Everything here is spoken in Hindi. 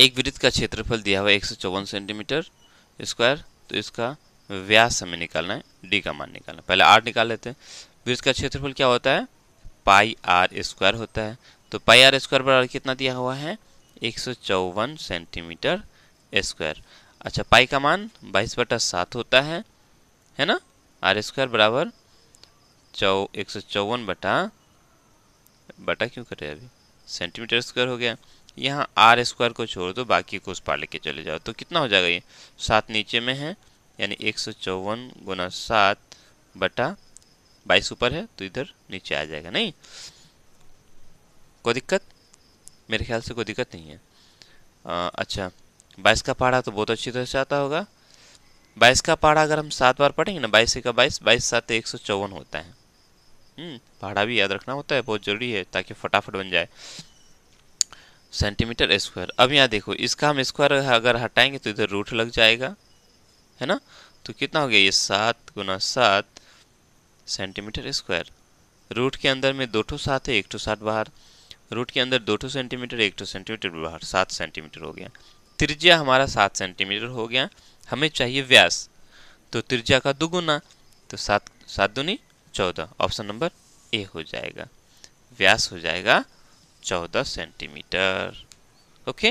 एक वृत्त का क्षेत्रफल दिया हुआ है एक सेंटीमीटर स्क्वायर तो इसका व्यास हमें निकालना है डी का मान निकालना है पहले आर निकाल लेते हैं वृत्त का क्षेत्रफल क्या होता है पाई आर स्क्वायर होता है तो पाई आर स्क्वायर बराबर कितना दिया हुआ है एक सेंटीमीटर स्क्वायर अच्छा पाई का मान बाईस बटा सात होता है है ना आर स्क्वायर बराबर चौ एक बटा बटा क्यों कर रहे अभी सेंटीमीटर स्क्वायर हो गया यहाँ आर स्क्वायर को छोड़ दो बाकी को उस पार लेके चले जाओ तो कितना हो जाएगा ये सात नीचे में है यानी एक सौ चौवन गुना सात बटा बाईस ऊपर है तो इधर नीचे आ जाएगा नहीं कोई दिक्कत मेरे ख्याल से कोई दिक्कत नहीं है आ, अच्छा बाईस का पहाड़ा तो बहुत अच्छी तरह से आता होगा बाईस का पहाड़ा अगर हम सात बार पढ़ेंगे ना बाईस का बाईस बाईस सात एक सौ चौवन होता है हम्म, पहाड़ा भी याद रखना होता है बहुत ज़रूरी है ताकि फटाफट बन जाए सेंटीमीटर स्क्वायर अब यहाँ देखो इसका हम स्क्वायर अगर हटाएंगे तो इधर रूट लग जाएगा है ना तो कितना हो गया ये सात गुना सात सेंटीमीटर स्क्वायर रूट के अंदर में दो ठो सात है एक ठो सात बाहर रूट के अंदर दो ठो सेंटीमीटर एक ठो सेंटीमीटर बाहर सात सेंटीमीटर हो गया त्रिज्या हमारा सात सेंटीमीटर हो गया हमें चाहिए व्यास तो त्रिज्या का दुगुना तो सात सात दूनी चौदह ऑप्शन नंबर ए हो जाएगा व्यास हो जाएगा चौदह सेंटीमीटर ओके